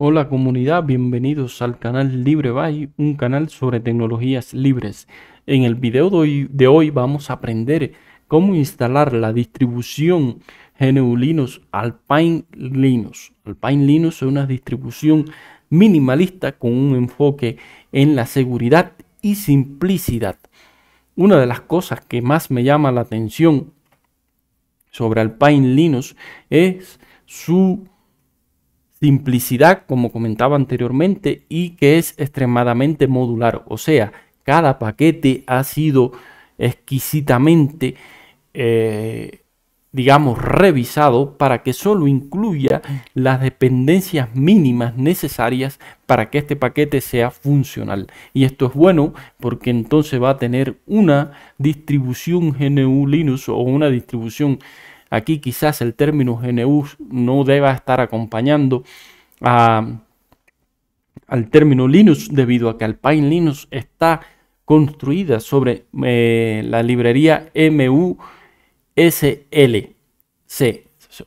Hola comunidad, bienvenidos al canal Libre un canal sobre tecnologías libres. En el video de hoy, de hoy vamos a aprender cómo instalar la distribución GNU Linux Alpine Linux. Alpine Linux es una distribución minimalista con un enfoque en la seguridad y simplicidad. Una de las cosas que más me llama la atención sobre Alpine Linux es su simplicidad, como comentaba anteriormente, y que es extremadamente modular. O sea, cada paquete ha sido exquisitamente, eh, digamos, revisado para que solo incluya las dependencias mínimas necesarias para que este paquete sea funcional. Y esto es bueno porque entonces va a tener una distribución GNU Linux o una distribución Aquí quizás el término GNU no deba estar acompañando al término Linux debido a que Alpine Linux está construida sobre eh, la librería MUSLC,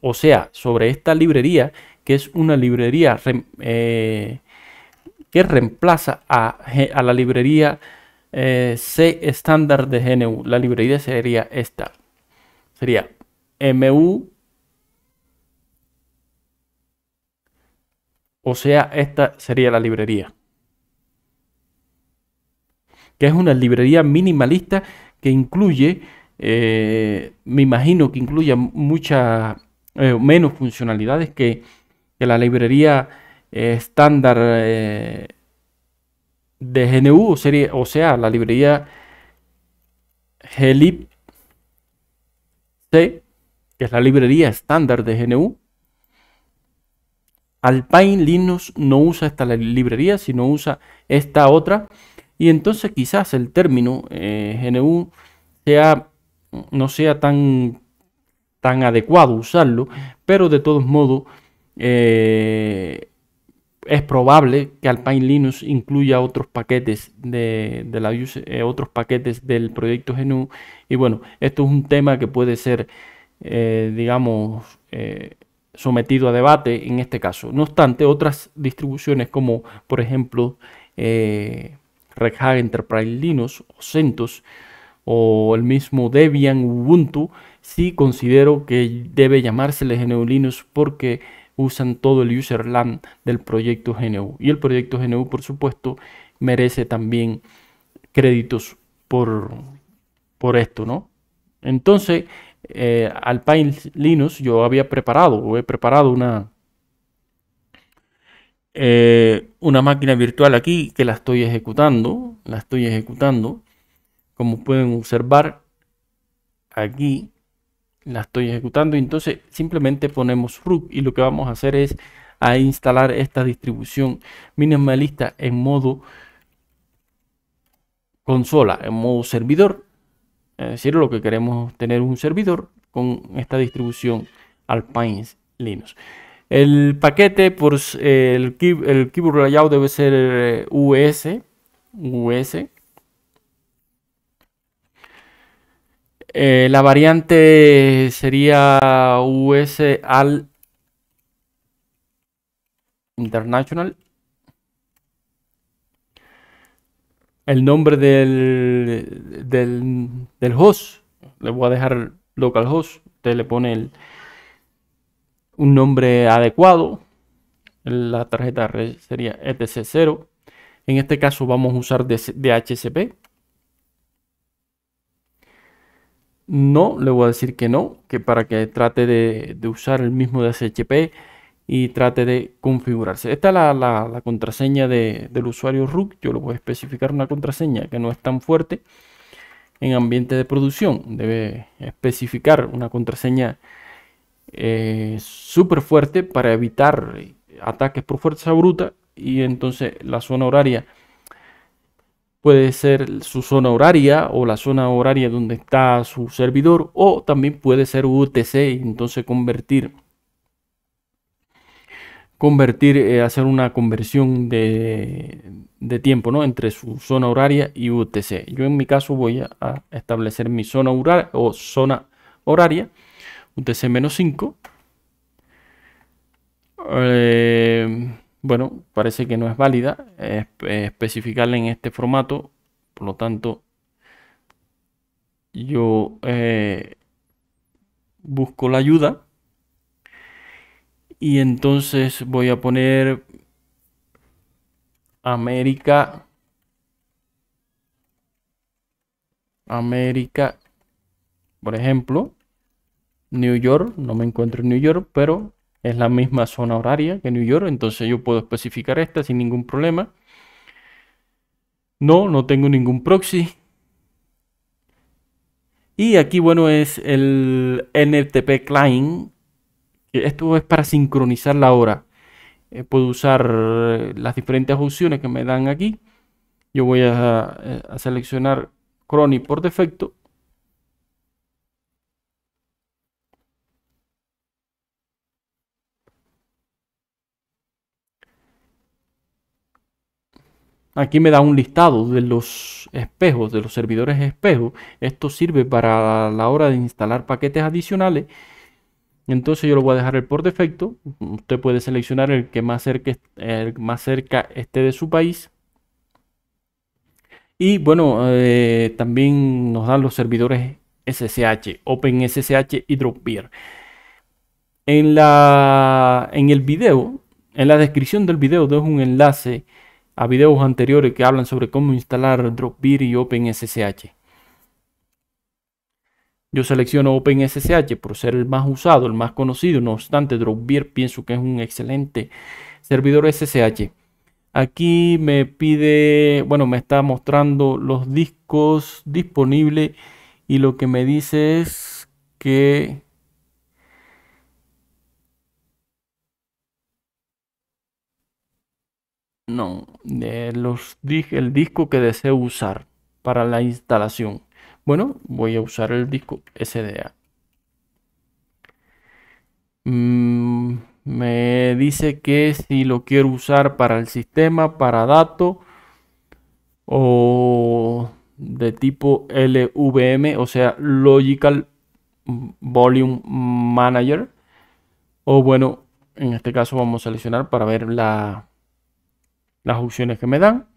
o sea, sobre esta librería que es una librería eh, que reemplaza a, la librería eh, C estándar de GNU. La librería sería esta. Sería mu. O sea, esta sería la librería. Que es una librería minimalista que incluye, eh, me imagino que incluye muchas eh, menos funcionalidades que, la librería eh, estándar de GNU, o, sea, la librería C que es la librería estándar de GNU. Alpine Linux no usa esta librería, sino usa esta otra. Y entonces quizás el término eh, GNU sea, no sea tan, tan adecuado usarlo, pero de todos modos eh, es probable que Alpine Linux incluya otros paquetes de, la, eh, otros paquetes del proyecto GNU. Y bueno, esto es un tema que puede ser eh, digamos, eh, sometido a debate en este caso. No obstante, otras distribuciones como, por ejemplo, eh, Red Hat Enterprise Linux o CentOS o el mismo Debian Ubuntu, sí considero que debe llamársele GNU Linux porque usan todo el user userland del proyecto GNU. Y el proyecto GNU, por supuesto, merece también créditos por, por esto, ¿no? Entonces, al eh, Alpine Linux yo había preparado, o he preparado una, eh, una máquina virtual aquí que la estoy ejecutando, la estoy ejecutando, como pueden observar aquí la estoy ejecutando entonces simplemente ponemos root y lo que vamos a hacer es a instalar esta distribución minimalista en modo consola, en modo servidor es eh, decir, lo que queremos tener un servidor con esta distribución Alpine Linux. El paquete por el, el keyboard layout debe ser eh, US. US. Eh, la variante sería US al International el nombre del, host. Le voy a dejar localhost. Usted le pone un nombre adecuado. La tarjeta red sería etc0. En este caso vamos a usar DHCP. No, le voy a decir que no, que para que trate de, de usar el mismo DHCP y trate de configurarse. Esta es la, contraseña del usuario root. Yo lo voy a especificar una contraseña que no es tan fuerte en ambiente de producción. Debe especificar una contraseña eh, súper fuerte para evitar ataques por fuerza bruta y entonces la zona horaria puede ser su zona horaria o la zona horaria donde está su servidor o también puede ser UTC y entonces convertir convertir, eh, hacer una conversión de, tiempo ¿no? entre su zona horaria y UTC. Yo en mi caso voy a, establecer mi zona horaria o zona horaria UTC-5. Eh, bueno, parece que no es válida especificarla en este formato, por lo tanto yo eh, busco la ayuda y entonces voy a poner América. América, por ejemplo, New York, no me encuentro en New York, pero es la misma zona horaria que New York, entonces yo puedo especificar esta sin ningún problema. No, no tengo ningún proxy. Y aquí, bueno, es el NTP client esto es para sincronizar la hora. Eh, puedo usar eh, las diferentes opciones que me dan aquí. Yo voy a, seleccionar Crony por defecto. Aquí me da un listado de los espejos, de los servidores espejos. Esto sirve para la hora de instalar paquetes adicionales entonces yo lo voy a dejar por defecto. Usted puede seleccionar el que más cerca, esté de su país. Y bueno, eh, también nos dan los servidores SSH, OpenSSH y DropBear En, la, en el video, en la descripción del video dejo un enlace a videos anteriores que hablan sobre cómo instalar DropBear y OpenSSH. Yo selecciono OpenSSH por ser el más usado, el más conocido. No obstante, Dropbeer pienso que es un excelente servidor SSH. Aquí me pide, bueno, me está mostrando los discos disponibles y lo que me dice es que no, de los, el disco que deseo usar para la instalación. Bueno, voy a usar el disco SDA. Mm, me dice que si lo quiero usar para el sistema, para datos o de tipo LVM, o sea, Logical Volume Manager. O bueno, en este caso vamos a seleccionar para ver las opciones que me dan.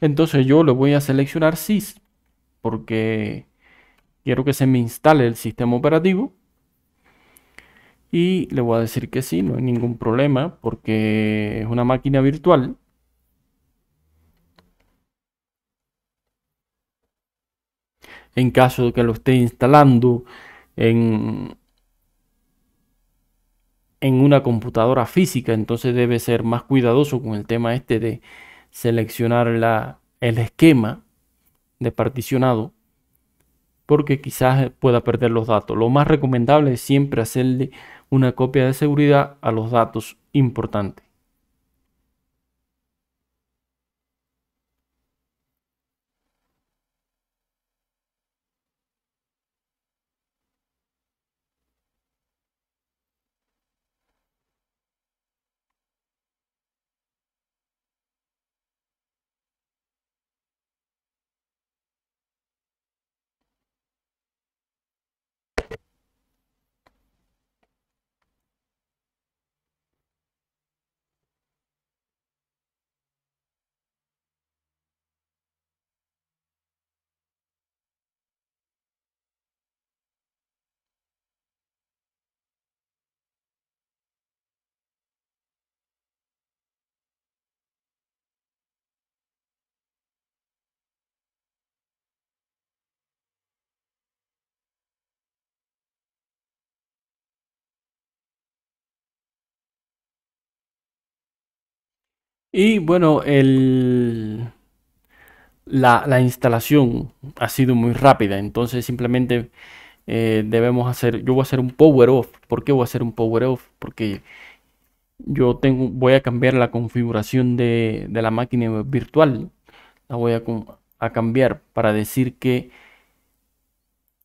Entonces yo le voy a seleccionar sys porque quiero que se me instale el sistema operativo. Y le voy a decir que sí, no hay ningún problema porque es una máquina virtual. En caso de que lo esté instalando en, en una computadora física, entonces debe ser más cuidadoso con el tema este de seleccionar la, el esquema de particionado porque quizás pueda perder los datos. Lo más recomendable es siempre hacerle una copia de seguridad a los datos importantes. Y bueno, la, instalación ha sido muy rápida, entonces simplemente eh, debemos hacer, yo voy a hacer un power off. ¿Por qué voy a hacer un power off? Porque yo tengo, voy a cambiar la configuración de, la máquina virtual. La voy a, a cambiar para decir que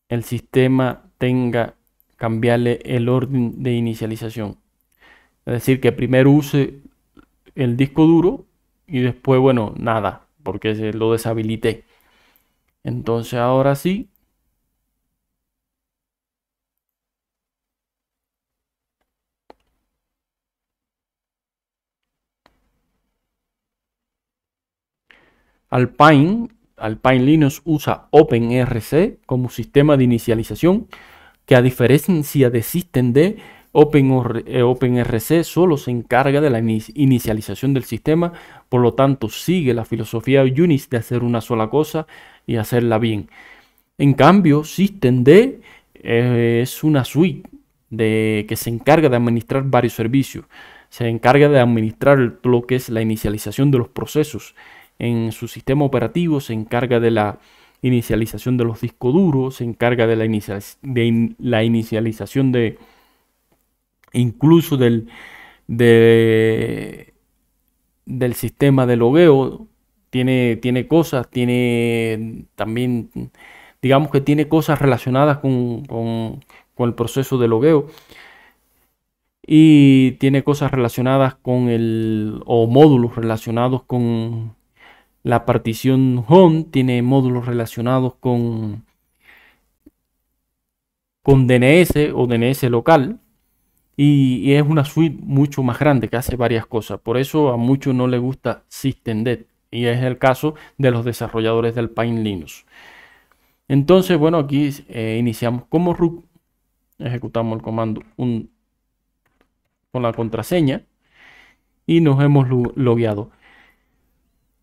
el sistema tenga cambiarle el orden de inicialización. Es decir, que primero use el disco duro y después, bueno, nada, porque se lo deshabilité. Entonces ahora sí. Alpine, Alpine Linux usa OpenRC como sistema de inicialización que a diferencia de SystemD eh, OpenRC solo se encarga de la inicialización del sistema, por lo tanto sigue la filosofía de Unix de hacer una sola cosa y hacerla bien. En cambio, Systemd eh, es una suite de, que se encarga de administrar varios servicios. Se encarga de administrar lo que es la inicialización de los procesos. En su sistema operativo se encarga de la inicialización de los discos duros, se encarga de la inicialización de incluso del, del sistema de logueo. Tiene, tiene cosas, tiene también, digamos que tiene cosas relacionadas con, el proceso de logueo y tiene cosas relacionadas con el o módulos relacionados con la partición home tiene módulos relacionados con con DNS o DNS local y, es una suite mucho más grande que hace varias cosas. Por eso a muchos no les gusta SystemD y es el caso de los desarrolladores de Alpine Linux. Entonces, bueno, aquí eh, iniciamos como root, ejecutamos el comando con la contraseña y nos hemos logueado.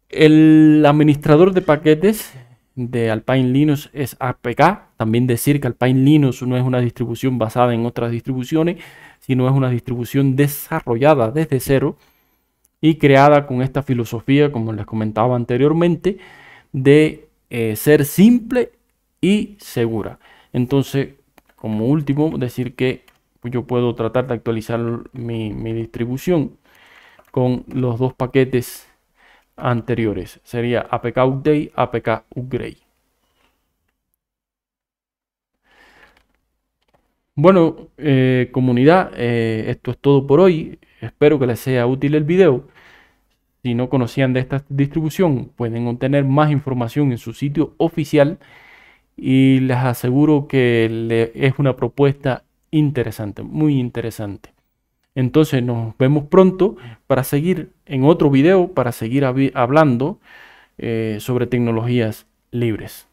El administrador de paquetes de Alpine Linux es APK. También decir que Alpine Linux no es una distribución basada en otras distribuciones, sino es una distribución desarrollada desde cero y creada con esta filosofía, como les comentaba anteriormente, de eh, ser simple y segura. Entonces, como último, decir que yo puedo tratar de actualizar mi, distribución con los dos paquetes anteriores. Sería APK Update, APK Upgrade. Bueno, eh, comunidad, eh, esto es todo por hoy. Espero que les sea útil el video. Si no conocían de esta distribución, pueden obtener más información en su sitio oficial y les aseguro que es una propuesta interesante, muy interesante. Entonces nos vemos pronto para seguir en otro video, para seguir hablando eh, sobre tecnologías libres.